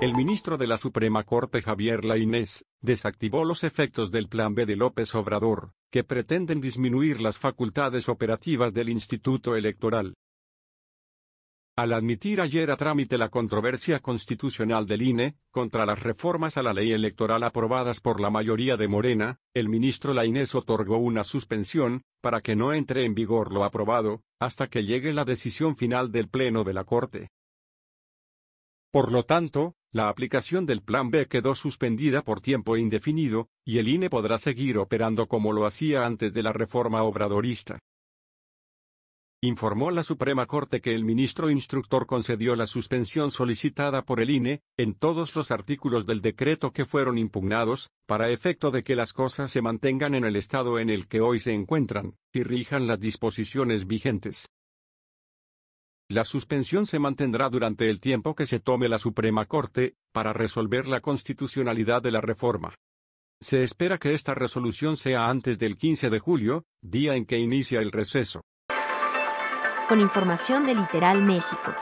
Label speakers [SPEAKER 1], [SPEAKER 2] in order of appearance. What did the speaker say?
[SPEAKER 1] El ministro de la Suprema Corte Javier Lainés desactivó los efectos del Plan B de López Obrador, que pretenden disminuir las facultades operativas del Instituto Electoral. Al admitir ayer a trámite la controversia constitucional del INE, contra las reformas a la ley electoral aprobadas por la mayoría de Morena, el ministro Lainés otorgó una suspensión, para que no entre en vigor lo aprobado, hasta que llegue la decisión final del Pleno de la Corte. Por lo tanto, la aplicación del Plan B quedó suspendida por tiempo indefinido, y el INE podrá seguir operando como lo hacía antes de la reforma obradorista. Informó la Suprema Corte que el ministro instructor concedió la suspensión solicitada por el INE, en todos los artículos del decreto que fueron impugnados, para efecto de que las cosas se mantengan en el estado en el que hoy se encuentran, y rijan las disposiciones vigentes. La suspensión se mantendrá durante el tiempo que se tome la Suprema Corte, para resolver la constitucionalidad de la reforma. Se espera que esta resolución sea antes del 15 de julio, día en que inicia el receso. Con información de Literal México.